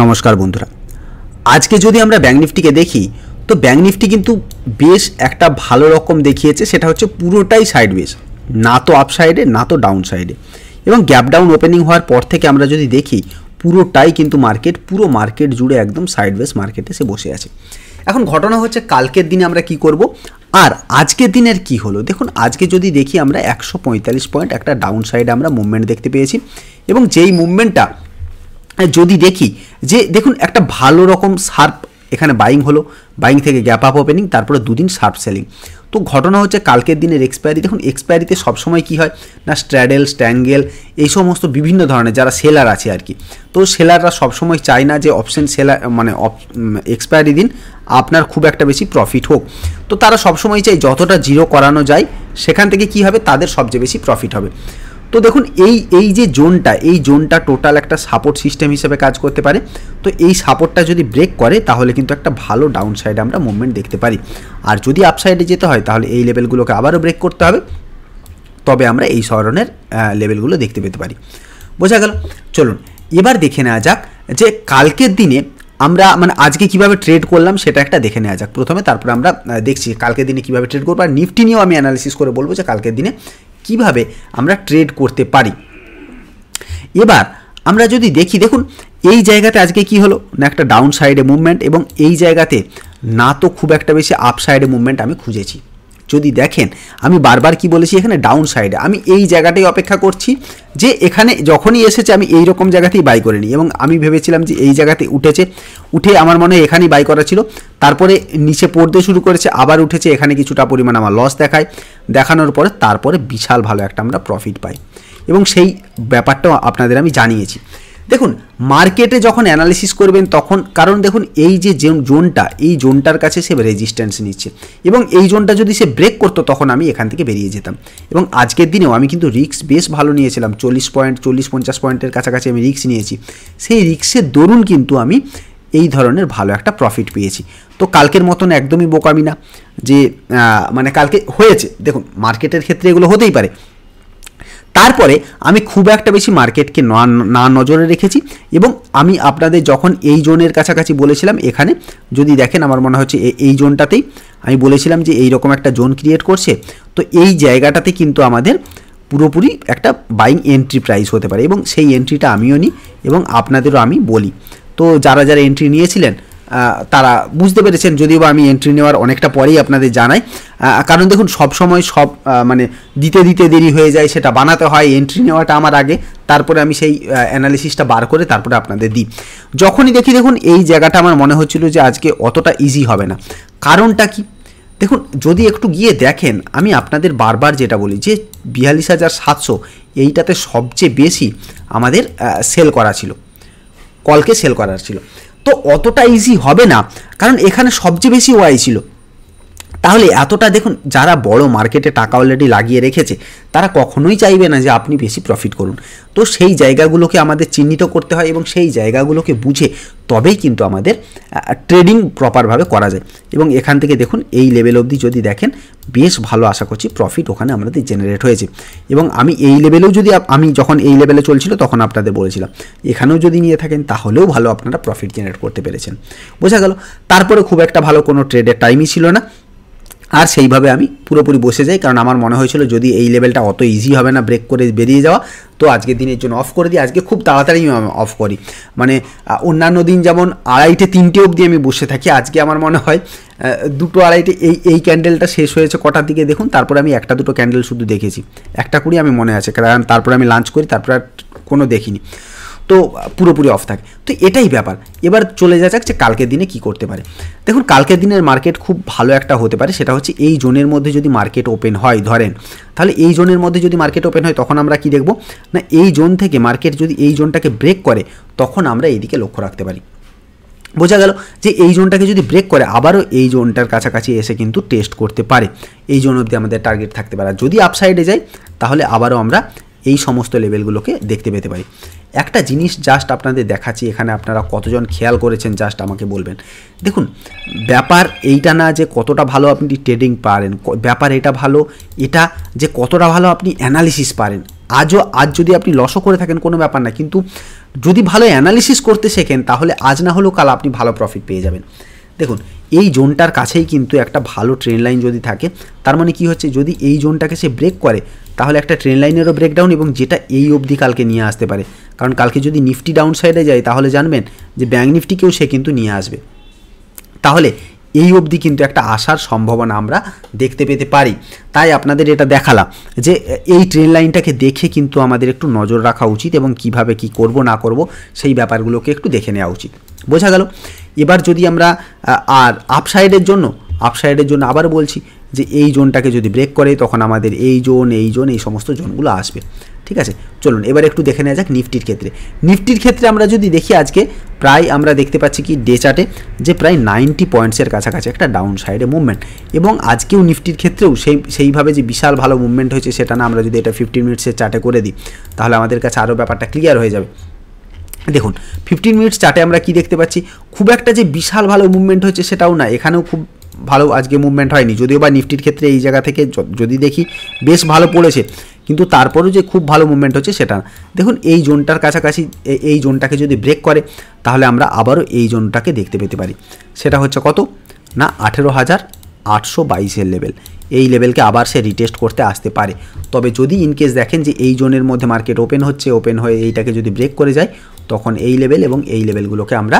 নমস্কার বন্ধুরা আজকে যদি আমরা ব্যাঙ্ক নিফটিকে দেখি তো ব্যাঙ্ক নিফটি কিন্তু বেশ একটা ভালো রকম দেখিয়েছে সেটা হচ্ছে পুরোটাই সাইড বেশ না তো আপ সাইডে না তো ডাউন সাইডে এবং গ্যাপ ডাউন ওপেনিং হওয়ার পর থেকে আমরা যদি দেখি পুরোটাই কিন্তু মার্কেট পুরো মার্কেট জুড়ে একদম সাইড বেস মার্কেটে সে বসে আছে এখন ঘটনা হচ্ছে কালকের দিনে আমরা কি করব আর আজকের দিনের কি হলো দেখুন আজকে যদি দেখি আমরা একশো পঁয়তাল্লিশ পয়েন্ট একটা ডাউন সাইডে আমরা মুভমেন্ট দেখতে পেয়েছি এবং যেই মুভমেন্টটা যদি দেখি যে দেখুন একটা ভালো রকম শার্প এখানে বাইং হলো বাইং থেকে গ্যাপ আপ ওপেনিং তারপরে দুদিন শার্প সেলিং তো ঘটনা হচ্ছে কালকের দিনের এক্সপায়ারি দেখুন এক্সপায়ারিতে সবসময় কি হয় না স্ট্র্যাডেল স্ট্যাঙ্গেল এই সমস্ত বিভিন্ন ধরনের যারা সেলার আছে আর কি তো সেলাররা সবসময় চায় না যে অপশন সেলার মানে এক্সপায়ারি দিন আপনার খুব একটা বেশি প্রফিট হোক তো তারা সবসময় চাই যতটা জিরো করানো যায় সেখান থেকে কি হবে তাদের সবচেয়ে বেশি প্রফিট হবে তো দেখুন এই এই যে জোনটা এই জোনটা টোটাল একটা সাপোর্ট সিস্টেম হিসেবে কাজ করতে পারে তো এই সাপোর্টটা যদি ব্রেক করে তাহলে কিন্তু একটা ভালো ডাউন সাইডে আমরা মুভমেন্ট দেখতে পারি আর যদি আপসাইডে যেতে হয় তাহলে এই লেভেলগুলোকে আবারও ব্রেক করতে হবে তবে আমরা এই ধরনের লেভেলগুলো দেখতে পেতে পারি বোঝা গেল চলুন এবার দেখে নেওয়া যাক যে কালকের দিনে আমরা মানে আজকে কিভাবে ট্রেড করলাম সেটা একটা দেখে নেওয়া যাক প্রথমে তারপরে আমরা দেখছি কালকের দিনে কিভাবে ট্রেড করবো আর নিফটি নিয়েও আমি অ্যানালিসিস করে বলবো যে কালকের দিনে কিভাবে আমরা ট্রেড করতে পারি এবার আমরা যদি দেখি দেখুন এই জায়গাতে আজকে কি হলো না একটা ডাউন সাইডে মুভমেন্ট এবং এই জায়গাতে না তো খুব একটা বেশি আপ সাইডে মুভমেন্ট আমি খুঁজেছি যদি দেখেন আমি বারবার কি বলেছি এখানে ডাউন সাইডে আমি এই জায়গাটাই অপেক্ষা করছি যে এখানে যখনই এসেছে আমি এই রকম জায়গাতেই বাই করে নিই এবং আমি ভেবেছিলাম যে এই জায়গাতে উঠেছে উঠে আমার মনে হয় এখানেই বাই করা ছিল তারপরে নিচে পড়তে শুরু করেছে আবার উঠেছে এখানে কিছুটা পরিমাণ আমার লস দেখায় দেখানোর পরে তারপরে বিশাল ভালো একটা আমরা প্রফিট পাই এবং সেই ব্যাপারটাও আপনাদের আমি জানিয়েছি দেখুন মার্কেটে যখন অ্যানালিসিস করবেন তখন কারণ দেখুন এই যে জোনটা এই জোনটার কাছে সে রেজিস্ট্যান্স নিচ্ছে এবং এই জোনটা যদি সে ব্রেক করতো তখন আমি এখান থেকে বেরিয়ে যেতাম এবং আজকের দিনেও আমি কিন্তু রিক্স বেশ ভালো নিয়েছিলাম চল্লিশ পয়েন্ট চল্লিশ পঞ্চাশ পয়েন্টের কাছাকাছি আমি রিক্স নিয়েছি সেই রিক্সের দরুন কিন্তু আমি এই ধরনের ভালো একটা প্রফিট পেয়েছি তো কালকের মতন একদমই বোকামি না যে মানে কালকে হয়েছে দেখুন মার্কেটের ক্ষেত্রে এগুলো হতেই পারে তারপরে আমি খুব একটা বেশি মার্কেটকে না নজরে রেখেছি এবং আমি আপনাদের যখন এই জোনের কাছাকাছি বলেছিলাম এখানে যদি দেখেন আমার মনে হচ্ছে এই জোনটাতেই আমি বলেছিলাম যে এই রকম একটা জোন ক্রিয়েট করছে তো এই জায়গাটাতে কিন্তু আমাদের পুরোপুরি একটা বাইং এন্ট্রি প্রাইস হতে পারে এবং সেই এন্ট্রিটা আমিও নিই এবং আপনাদেরও আমি বলি তো যারা যারা এন্ট্রি নিয়েছিলেন তারা বুঝতে পেরেছেন যদিও বা আমি এন্ট্রি নেওয়ার অনেকটা পরেই আপনাদের জানাই কারণ দেখুন সব সময় সব মানে দিতে দিতে দেরি হয়ে যায় সেটা বানাতে হয় এন্ট্রি নেওয়াটা আমার আগে তারপরে আমি সেই অ্যানালিসিসটা বার করে তারপরে আপনাদের দিই যখনই দেখি দেখুন এই জায়গাটা আমার মনে হচ্ছিল যে আজকে অতটা ইজি হবে না কারণটা কি দেখুন যদি একটু গিয়ে দেখেন আমি আপনাদের বারবার যেটা বলি যে বিয়াল্লিশ হাজার সাতশো এইটাতে সবচেয়ে বেশি আমাদের সেল করা ছিল কলকে সেল করার ছিল তো অতটা ইজি হবে না কারণ এখানে সবচেয়ে বেশি ওয়াই ছিল তাহলে এতটা দেখুন যারা বড় মার্কেটে টাকা অলরেডি লাগিয়ে রেখেছে তারা কখনোই চাইবে না যে আপনি বেশি প্রফিট করুন তো সেই জায়গাগুলোকে আমাদের চিহ্নিত করতে হয় এবং সেই জায়গাগুলোকে বুঝে তবেই কিন্তু আমাদের ট্রেডিং প্রপারভাবে করা যায় এবং এখান থেকে দেখুন এই লেভেল অবধি যদি দেখেন বেশ ভালো আশা করছি প্রফিট ওখানে আমাদের জেনারেট হয়েছে এবং আমি এই লেভেলেও যদি আমি যখন এই লেভেলে চলছিল তখন আপনাদের বলেছিলাম এখানেও যদি নিয়ে থাকেন তাহলেও ভালো আপনারা প্রফিট জেনারেট করতে পেরেছেন বোঝা গেল তারপরে খুব একটা ভালো কোনো ট্রেডের টাইমই ছিল না আর সেইভাবে আমি পুরোপুরি বসে যাই কারণ আমার মনে হয়েছিল যদি এই লেভেলটা অত ইজি হবে না ব্রেক করে বেরিয়ে যাওয়া তো আজকে দিনের জন্য অফ করে দিই আজকে খুব তাড়াতাড়ি আমি অফ করি মানে অন্যান্য দিন যেমন আড়াইটে তিনটে অবধি আমি বসে থাকি আজকে আমার মনে হয় দুটো আড়াইটে এই এই ক্যান্ডেলটা শেষ হয়েছে কটার দিকে দেখুন তারপরে আমি একটা দুটো ক্যান্ডেল শুধু দেখেছি একটা কুড়ি আমি মনে আছে কারণ তারপরে আমি লাঞ্চ করি তারপরে আর কোনো দেখিনি তো পুরোপুরি অফ থাকে তো এটাই ব্যাপার এবার চলে যা যাক যে কালকের দিনে কি করতে পারে দেখুন কালকের দিনের মার্কেট খুব ভালো একটা হতে পারে সেটা হচ্ছে এই জোনের মধ্যে যদি মার্কেট ওপেন হয় ধরেন তাহলে এই জোনের মধ্যে যদি মার্কেট ওপেন হয় তখন আমরা কি দেখব না এই জোন থেকে মার্কেট যদি এই জোনটাকে ব্রেক করে তখন আমরা এইদিকে লক্ষ্য রাখতে পারি বোঝা গেল যে এই জোনটাকে যদি ব্রেক করে আবারও এই জোনটার কাছাকাছি এসে কিন্তু টেস্ট করতে পারে এই জোন অবধি আমাদের টার্গেট থাকতে পারে যদি আপসাইডে যাই তাহলে আবারও আমরা এই সমস্ত লেভেলগুলোকে দেখতে পেতে পারি একটা জিনিস জাস্ট আপনাদের দেখাচ্ছি এখানে আপনারা কতজন খেয়াল করেছেন জাস্ট আমাকে বলবেন দেখুন ব্যাপার এইটা না যে কতটা ভালো আপনি ট্রেডিং পারেন ব্যাপার এটা ভালো এটা যে কতটা ভালো আপনি অ্যানালিসিস পারেন আজও আজ যদি আপনি লসও করে থাকেন কোনো ব্যাপার না কিন্তু যদি ভালো অ্যানালিসিস করতে শেখেন তাহলে আজ না হলেও কাল আপনি ভালো প্রফিট পেয়ে যাবেন দেখুন এই জোনটার কাছেই কিন্তু একটা ভালো ট্রেন লাইন যদি থাকে তার মানে কি হচ্ছে যদি এই জোনটাকে সে ব্রেক করে তাহলে একটা ট্রেন লাইনেরও ব্রেকডাউন এবং যেটা এই অবধি কালকে নিয়ে আসতে পারে কারণ কালকে যদি নিফটি ডাউন সাইডে যায় তাহলে জানবেন যে ব্যাঙ্ক নিফটিকেও সে কিন্তু নিয়ে আসবে তাহলে এই অবধি কিন্তু একটা আসার সম্ভাবনা আমরা দেখতে পেতে পারি তাই আপনাদের এটা দেখালাম যে এই ট্রেন লাইনটাকে দেখে কিন্তু আমাদের একটু নজর রাখা উচিত এবং কিভাবে কি করব না করব সেই ব্যাপারগুলোকে একটু দেখে নেওয়া উচিত বোঝা গেল এবার যদি আমরা আর আপসাইডের জন্য আপসাইডের জন্য আবার বলছি যে এই জোনটাকে যদি ব্রেক করে তখন আমাদের এই জোন এই জোন এই সমস্ত জোনগুলো আসবে ঠিক আছে চলুন এবার একটু দেখে নেওয়া যাক নিফটির ক্ষেত্রে নিফটির ক্ষেত্রে আমরা যদি দেখি আজকে প্রায় আমরা দেখতে পাচ্ছি কি ডে চার্টে যে প্রায় নাইনটি পয়েন্টসের কাছাকাছি একটা ডাউন সাইডে মুভমেন্ট এবং আজকেও নিফটির ক্ষেত্রেও সেই সেইভাবে যে বিশাল ভালো মুভমেন্ট হয়েছে সেটা না আমরা যদি এটা ফিফটিন মিনিটসের চার্টে করে দিই তাহলে আমাদের কাছে আরও ব্যাপারটা ক্লিয়ার হয়ে যাবে দেখুন ফিফটিন মিনিটস চার্টে আমরা কি দেখতে পাচ্ছি খুব একটা যে বিশাল ভালো মুভমেন্ট হচ্ছে সেটাও না এখানেও খুব ভালো আজকে মুভমেন্ট হয়নি যদিও বা নিফটির ক্ষেত্রে এই জায়গা থেকে যদি দেখি বেশ ভালো পড়েছে কিন্তু তারপরেও যে খুব ভালো মুভমেন্ট হচ্ছে সেটা না দেখুন এই জোনটার কাছাকাছি এই জোনটাকে যদি ব্রেক করে তাহলে আমরা আবারও এই জোনটাকে দেখতে পেতে পারি সেটা হচ্ছে কত না আঠেরো হাজার আটশো বাইশের লেভেল এই লেভেলকে আবার সে রিটেস্ট করতে আসতে পারে তবে যদি ইনকেস দেখেন যে এই জোনের মধ্যে মার্কেট ওপেন হচ্ছে ওপেন হয়ে এইটাকে যদি ব্রেক করে যায় তখন এই লেভেল এবং এই লেভেলগুলোকে আমরা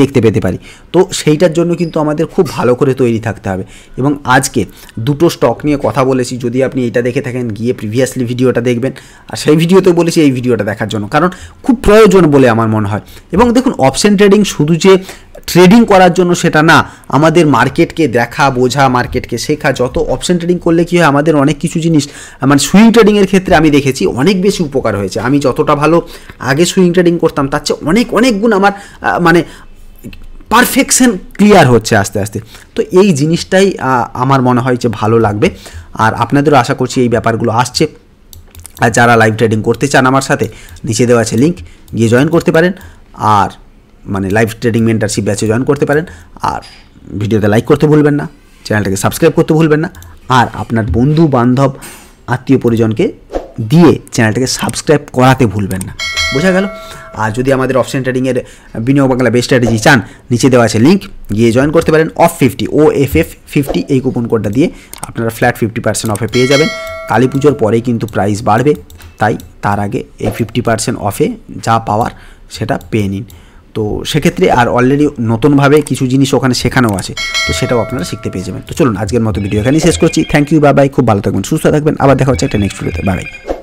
দেখতে পেতে পারি তো সেইটার জন্য কিন্তু আমাদের খুব ভালো করে তৈরি থাকতে হবে এবং আজকে দুটো স্টক নিয়ে কথা বলেছি যদি আপনি এটা দেখে থাকেন গিয়ে প্রিভিয়াসলি ভিডিওটা দেখবেন আর সেই ভিডিওতে বলেছি এই ভিডিওটা দেখার জন্য কারণ খুব প্রয়োজন বলে আমার মনে হয় এবং দেখুন অপশন ট্রেডিং শুধু যে ট্রেডিং করার জন্য সেটা না আমাদের মার্কেটকে দেখা বোঝা মার্কেটকে শেখা যত অপশন ট্রেডিং করলে কী হয় আমাদের অনেক কিছু জিনিস মানে সুইং ট্রেডিংয়ের ক্ষেত্রে আমি দেখেছি অনেক বেশি উপকার হয়েছে আমি যতটা ভালো আগে সুইং ট্রেডিং করতাম তার চেয়ে অনেক অনেক গুণ আমার মানে পারফেকশন ক্লিয়ার হচ্ছে আস্তে আস্তে তো এই জিনিসটাই আমার মনে হয় যে ভালো লাগবে আর আপনাদেরও আশা করছি এই ব্যাপারগুলো আসছে আর যারা লাইভ ট্রেডিং করতে চান আমার সাথে নিচে দেওয়া আছে লিঙ্ক গিয়ে জয়েন করতে পারেন আর মানে লাইভ ট্রেডিং মেন্টারশিপ ব্যাচে জয়েন করতে পারেন আর ভিডিওতে লাইক করতে ভুলবেন না চ্যানেলটাকে সাবস্ক্রাইব করতে ভুলবেন না আর আপনার বন্ধু বান্ধব আত্মীয় পরিজনকে দিয়ে চ্যানেলটাকে সাবস্ক্রাইব করাতে ভুলবেন না বোঝা গেল আর যদি আমাদের অপশন ট্রেডিংয়ের বিনিয়োগ বাংলা বেস্ট স্ট্র্যাটেজি চান নিচে দেওয়া আছে লিঙ্ক গিয়ে জয়েন করতে পারেন off fifty O F F fifty এই কুপন কোডটা দিয়ে আপনারা ফ্ল্যাট ফিফটি পার্সেন্ট অফে পেয়ে যাবেন কালী পুজোর পরেই কিন্তু প্রাইস বাড়বে তাই তার আগে এই ফিফটি পার্সেন্ট অফে যা পাওয়ার সেটা পেয়ে নিন তো সেক্ষেত্রে আর অলরেডি নতুনভাবে কিছু জিনিস ওখানে শেখানো আছে তো সেটাও আপনারা শিখতে পেয়ে যাবেন তো চলুন আজকের মতো ভিডিও এখানেই শেষ করছি থ্যাংক ইউ বাবাই খুব ভালো থাকবেন সুস্থ থাকবেন আবার দেখা হচ্ছে একটা নেক্সট ভিডিওতে বাবাই